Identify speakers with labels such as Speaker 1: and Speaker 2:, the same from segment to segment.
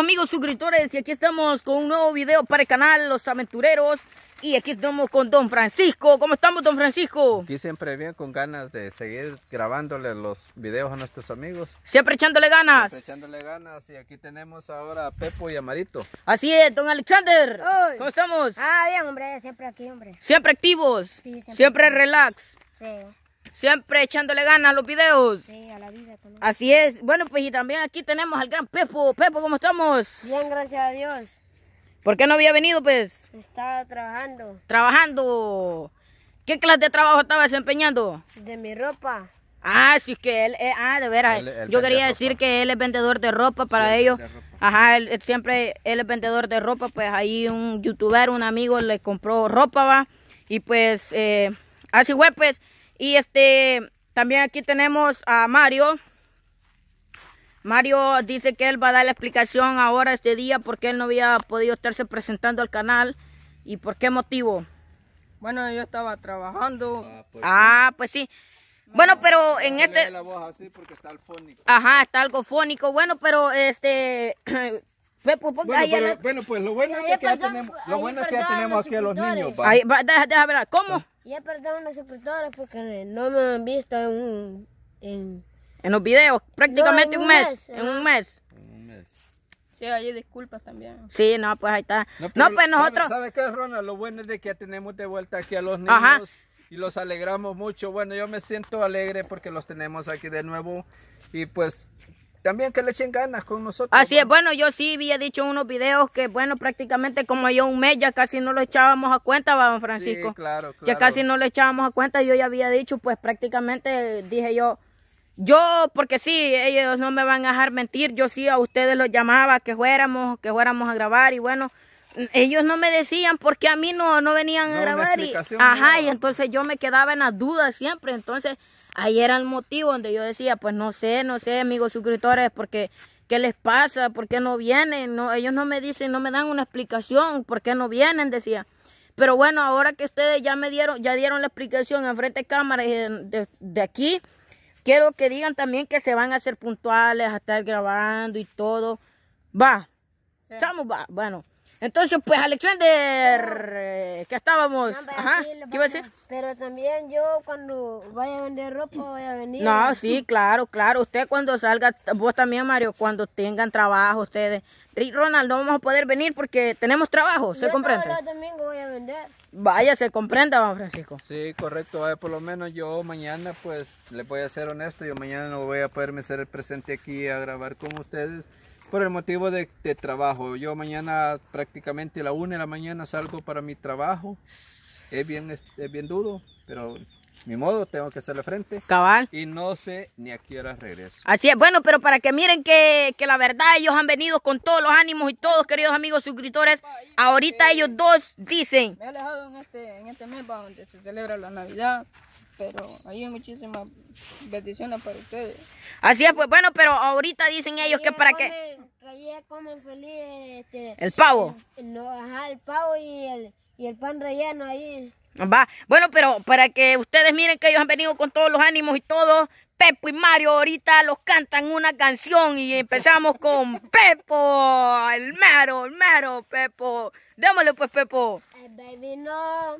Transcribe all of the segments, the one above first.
Speaker 1: amigos suscriptores y aquí estamos con un nuevo video para el canal Los Aventureros y aquí estamos con Don Francisco. ¿Cómo estamos Don Francisco?
Speaker 2: Aquí siempre bien con ganas de seguir grabándole los videos a nuestros amigos. Siempre echándole ganas. Siempre echándole ganas y aquí tenemos
Speaker 1: ahora a Pepo y amarito Así es, Don Alexander.
Speaker 3: ¿Cómo estamos? Ah, bien hombre, siempre aquí hombre.
Speaker 1: Siempre activos.
Speaker 3: siempre. relax. Sí.
Speaker 1: Siempre echándole ganas a los videos. Sí, a la vida Así es. Bueno, pues y también aquí tenemos al gran Pepo. Pepo, ¿cómo estamos? Bien, gracias a Dios. ¿Por qué no había venido, pues?
Speaker 3: Estaba trabajando.
Speaker 1: ¿Trabajando? ¿Qué clase de trabajo estaba desempeñando?
Speaker 3: De mi ropa.
Speaker 1: Ah, sí, que él, eh, ah, de veras. yo quería decir que él es vendedor de ropa para ellos. Ajá, él, siempre él es vendedor de ropa, pues ahí un youtuber, un amigo le compró ropa, va. Y pues, eh, así fue, pues. Y este, también aquí tenemos a Mario. Mario dice que él va a dar la explicación ahora este día porque él no había podido estarse presentando al canal. ¿Y por qué motivo? Bueno, yo estaba trabajando. Ah, pues, sí. Ah, pues bueno, pero en este...
Speaker 2: La voz así porque está
Speaker 1: Ajá, está algo fónico. Bueno, pero este... Bueno, pues lo bueno es que ya tenemos, lo bueno que ya tenemos aquí a los niños. Ahí, ver, ¿cómo? ¿Eh? Ya
Speaker 3: he perdido unos porque no me han visto en
Speaker 1: En, en los videos, prácticamente un, mes, en un mes. En un mes. Sí, hay disculpas también. Sí, no, pues ahí está. No, pues nosotros... ¿Sabes
Speaker 2: qué, Ronald? Lo bueno es de que ya tenemos de vuelta aquí a los niños. y los alegramos mucho. Bueno, yo me siento alegre porque los tenemos aquí de nuevo y pues también que le echen ganas con nosotros. Así es,
Speaker 1: bueno, yo sí había dicho en unos videos que, bueno, prácticamente como yo un mes ya casi no lo echábamos a cuenta, don Francisco. Sí, claro, Ya casi no lo echábamos a cuenta, y yo ya había dicho, pues prácticamente dije yo, yo, porque sí, ellos no me van a dejar mentir, yo sí a ustedes los llamaba que fuéramos, que fuéramos a grabar y bueno, ellos no me decían porque a mí no, no venían a grabar y, ajá, y entonces yo me quedaba en las dudas siempre, entonces ahí era el motivo donde yo decía, pues no sé, no sé, amigos suscriptores, porque ¿qué les pasa? ¿Por qué no vienen? No, ellos no me dicen, no me dan una explicación, ¿por qué no vienen? Decía. Pero bueno, ahora que ustedes ya me dieron, ya dieron la explicación en frente de cámara y de, aquí, quiero que digan también que se van a hacer puntuales, a estar grabando y todo. Va. Sí. va. Bueno. Entonces, pues, Alexander, eh, que estábamos. Ajá, ¿qué iba a decir? Pero también yo cuando vaya a vender ropa voy a venir. No, sí, claro, claro. Usted cuando salga, vos también, Mario, cuando tengan trabajo, ustedes. Ronald, no vamos a poder venir porque tenemos trabajo, ¿se comprende? Yo
Speaker 3: también voy a vender. Vaya, se comprenda,
Speaker 2: Francisco. Sí, correcto. por lo menos yo mañana, pues, le voy a ser honesto, yo mañana no voy a poderme ser presente aquí a grabar con ustedes por el motivo de, de, trabajo. Yo mañana prácticamente a la una de la mañana salgo para mi trabajo. Es bien, es bien duro, pero mi modo, tengo que hacerle frente. Cabal. Y no sé ni a qué hora regreso.
Speaker 1: Así es, bueno, pero para que miren que, que, la verdad ellos han venido con todos los ánimos y todos, queridos amigos suscriptores. Ahorita ellos dos dicen. Me he alejado en este, en este mes para donde se celebra la Navidad. Pero hay muchísimas bendiciones para ustedes. Así es, pues bueno, pero ahorita dicen ellos que para qué
Speaker 3: este, el pavo. no, ajá, el pavo y el, y el pan relleno ahí.
Speaker 1: Bueno, pero para que ustedes miren que ellos han venido con todos los ánimos y todo, Pepo y Mario ahorita los cantan una canción y empezamos con Pepo, el mero, el mero, Pepo. Démosle pues, Pepo. Eh,
Speaker 3: baby, no.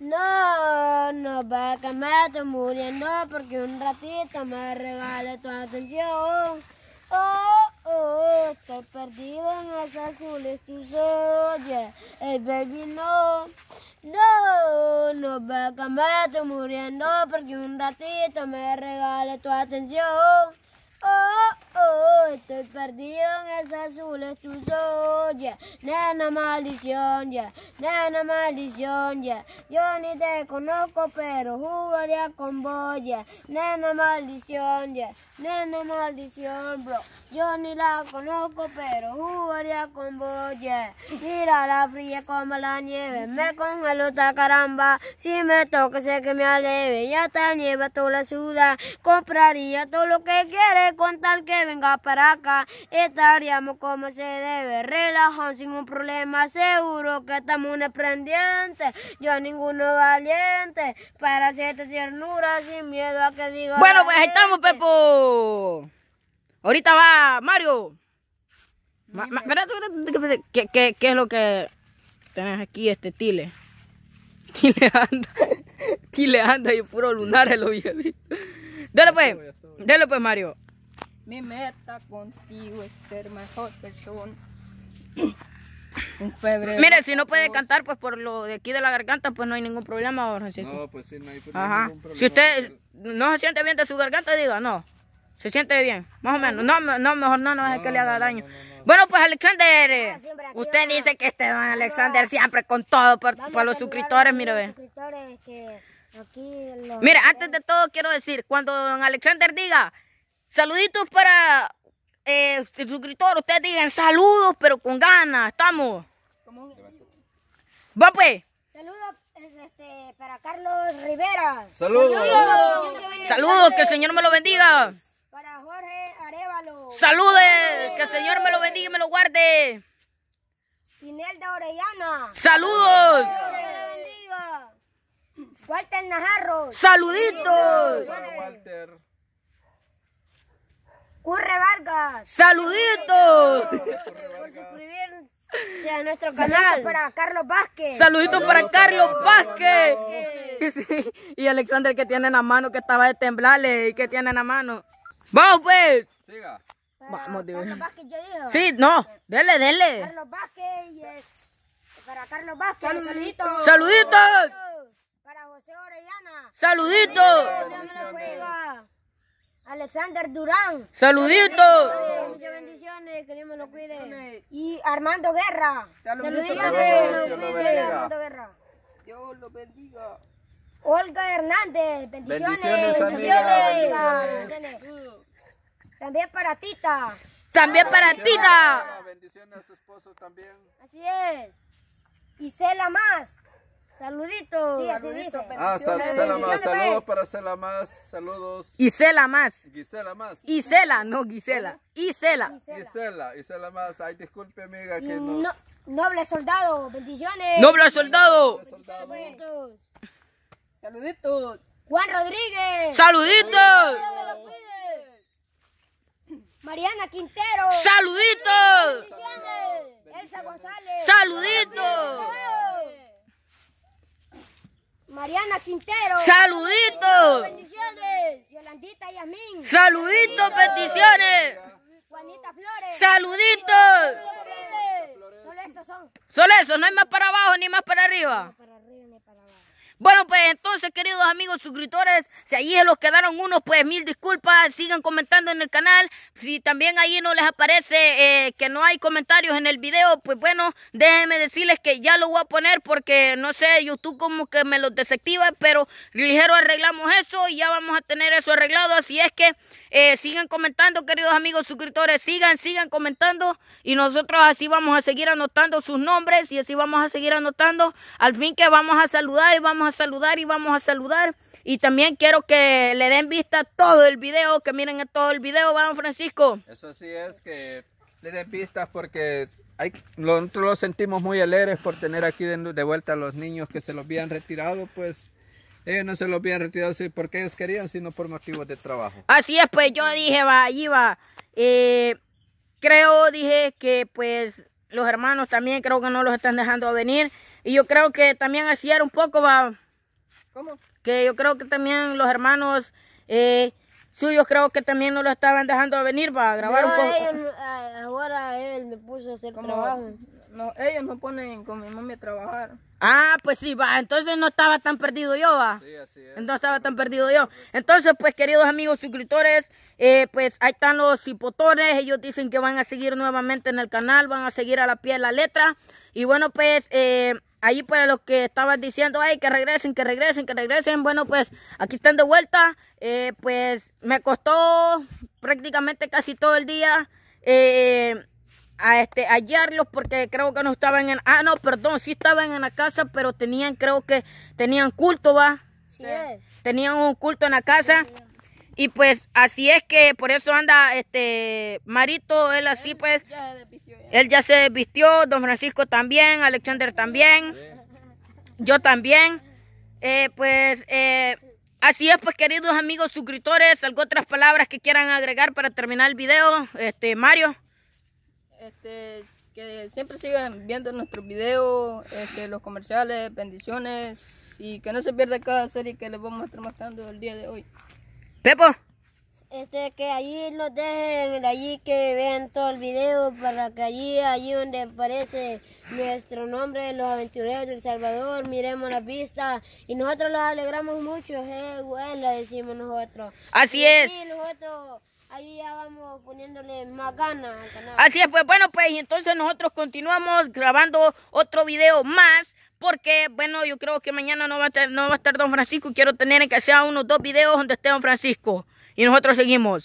Speaker 3: No, no a que me muriendo porque un ratito me regale tu atención. Oh, oh, estoy perdido en las azules tus ojos. Hey, baby, no. No, no va a no, estoy muriendo porque un ratito me regale tu atención oh, oh, estoy perdido en esa azul, es tu Nena maldición, ya, nena maldición, ya. Yo ni te conozco, pero jugaría con vos, Nena maldición, ya, nena maldición, bro. Yo ni la conozco, pero jugaría con vos, Mira la fría como la nieve, me congeló esta caramba. Si me toca, sé que me aleve, ya está nieve, toda la suda. Compraría todo lo que quieres contar que venga para acá estaríamos como se debe, relajar sin un problema, seguro que estamos un pendiente, yo ninguno valiente, para hacerte ternura sin miedo a que diga. Bueno, pues ahí
Speaker 1: estamos, Pepo. Ahorita va Mario. que ¿Qué, es lo que tenés aquí, este Tile? Tile anda. Tile anda y puro lunares lo oído. Dale pues, dale pues Mario. Mi meta contigo es ser mejor persona. Febrero, Mire, si no puede cantar, pues por lo de aquí de la garganta, pues no hay ningún problema, don No,
Speaker 2: pues sí, no hay pues, ningún problema. Si usted
Speaker 1: no se siente bien de su garganta, diga, no. Se siente bien, más o menos. No, no mejor no, no es que le haga daño. bueno, pues Alexander, ah, eh, usted dice que este don ah, Alexander siempre con todo para, los suscriptores, mire, ve.
Speaker 3: Suscriptores que aquí Mira,
Speaker 1: antes de todo quiero decir, cuando don Alexander diga, Saluditos para el eh, este, suscriptor. Ustedes digan saludos, pero con ganas. Estamos. ¿Cómo? Va pues. Saludos este, para Carlos Rivera. Saludos. Saludos. Que el Señor me lo bendiga. Para Jorge Arevalo. Saludos. Que el Señor me lo bendiga y me lo guarde. Inelda Orellana. Saludos.
Speaker 3: Walter Najarro. Saluditos. Walter. Curre Vargas.
Speaker 1: ¡Saluditos! Por
Speaker 3: suscribirse a nuestro canal. Saluditos para Carlos Vázquez. Saluditos para Carlos
Speaker 1: Vázquez. Sí. Y Alexander que tiene en la mano que estaba de temblarle y que tiene en la mano. ¡Vamos pues! Siga. Vamos, Dios. Carlos Vázquez ya dijo. Sí, no. Dele, dele. Carlos
Speaker 3: Vázquez para Carlos Vázquez. Saluditos. Saluditos. Para José Orellana. Saluditos. Saluditos. Alexander Durán.
Speaker 1: Saluditos. Muchas
Speaker 3: bendiciones, que Dios me lo cuide. Y Armando Guerra. Saluditos, que Dios Armando Guerra. Dios lo
Speaker 1: bendiga.
Speaker 3: Olga Hernández, bendiciones. Bendiciones, También para Tita. También para Tita. Bendiciones a su esposo también. Así es. cela más. Saluditos.
Speaker 1: Sí, Ah, Saludos
Speaker 3: para más Saludos.
Speaker 1: Isela más.
Speaker 2: Gisela más. Isela,
Speaker 1: no Gisela. Isela.
Speaker 2: Gisela, Isela más. Ay, disculpe, amiga, que no.
Speaker 3: noble soldado, bendiciones. Noble soldado. Saluditos. Saluditos. Juan Rodríguez. Saluditos. Mariana Quintero. Saluditos. Elsa González. Saluditos. Mariana Quintero. Saluditos. Bendiciones. Yolandita Yasmín.
Speaker 1: Saluditos, bendiciones. Juanita Flores. Saluditos. Solo estos son. Solo eso, no hay más para abajo ni más para arriba. para arriba bueno, pues entonces, queridos amigos suscriptores, si allí se los quedaron unos, pues mil disculpas, sigan comentando en el canal. Si también ahí no les aparece eh, que no hay comentarios en el video, pues bueno, déjenme decirles que ya lo voy a poner porque no sé, YouTube como que me los desactiva, pero ligero arreglamos eso y ya vamos a tener eso arreglado, así es que... Eh, sigan comentando, queridos amigos suscriptores. Sigan, sigan comentando. Y nosotros así vamos a seguir anotando sus nombres y así vamos a seguir anotando. Al fin que vamos a saludar y vamos a saludar y vamos a saludar. Y también quiero que le den vista a todo el video, que miren a todo el video, ¿va, Francisco?
Speaker 2: Eso sí es, que le den pistas porque hay, nosotros los sentimos muy alegres por tener aquí de, de, vuelta a los niños que se los habían retirado, pues ellos no se los habían retirado así porque ellos querían, sino por motivos de trabajo.
Speaker 1: Así es, pues yo dije, va, ahí va. Eh, creo, dije que pues los hermanos también creo que no los están dejando venir. Y yo creo que también así era un poco, va. ¿Cómo? Que yo creo que también los hermanos eh, yo creo que también no lo estaban dejando venir para grabar un poco.
Speaker 3: ahora él me puso a hacer
Speaker 1: trabajo. No, ellos me ponen con mi mami a trabajar. Ah, pues sí, va. Entonces no estaba tan perdido yo, va. Sí, así es. No estaba tan perdido yo. Entonces, pues, queridos amigos suscriptores, eh, pues ahí están los hipotones. Ellos dicen que van a seguir nuevamente en el canal, van a seguir a la pie de la letra. Y bueno, pues, eh, ahí para pues, los que estaban diciendo, ay, que regresen, que regresen, que regresen. Bueno, pues aquí están de vuelta. Eh, pues me costó prácticamente casi todo el día eh, a este, hallarlos porque creo que no estaban en... Ah, no, perdón, sí estaban en la casa, pero tenían, creo que tenían culto, ¿va? Sí. Tenían un culto en la casa. Y pues así es que por eso anda este Marito, él así pues. Él ya se vistió, don Francisco también, Alexander también, yo también. Eh, pues eh, así es pues queridos amigos suscriptores, algo otras palabras que quieran agregar para terminar el video, este Mario. Este, que siempre sigan viendo nuestros videos, este, los comerciales, bendiciones y que no se pierda cada serie que les vamos a estar mostrando el día de hoy. Pepo.
Speaker 3: Este, que allí nos dejen, allí que vean todo el video para que allí, allí donde aparece nuestro nombre, los aventureros del Salvador, miremos la pista y nosotros los alegramos mucho, es eh, bueno, decimos nosotros. Así es. Ahí ya vamos poniéndole más ganas al canal.
Speaker 1: Así es, pues bueno, pues entonces nosotros continuamos grabando otro video más. Porque, bueno, yo creo que mañana no va a estar, no va a estar Don Francisco. Quiero tener que sea unos dos videos donde esté Don Francisco. Y nosotros seguimos.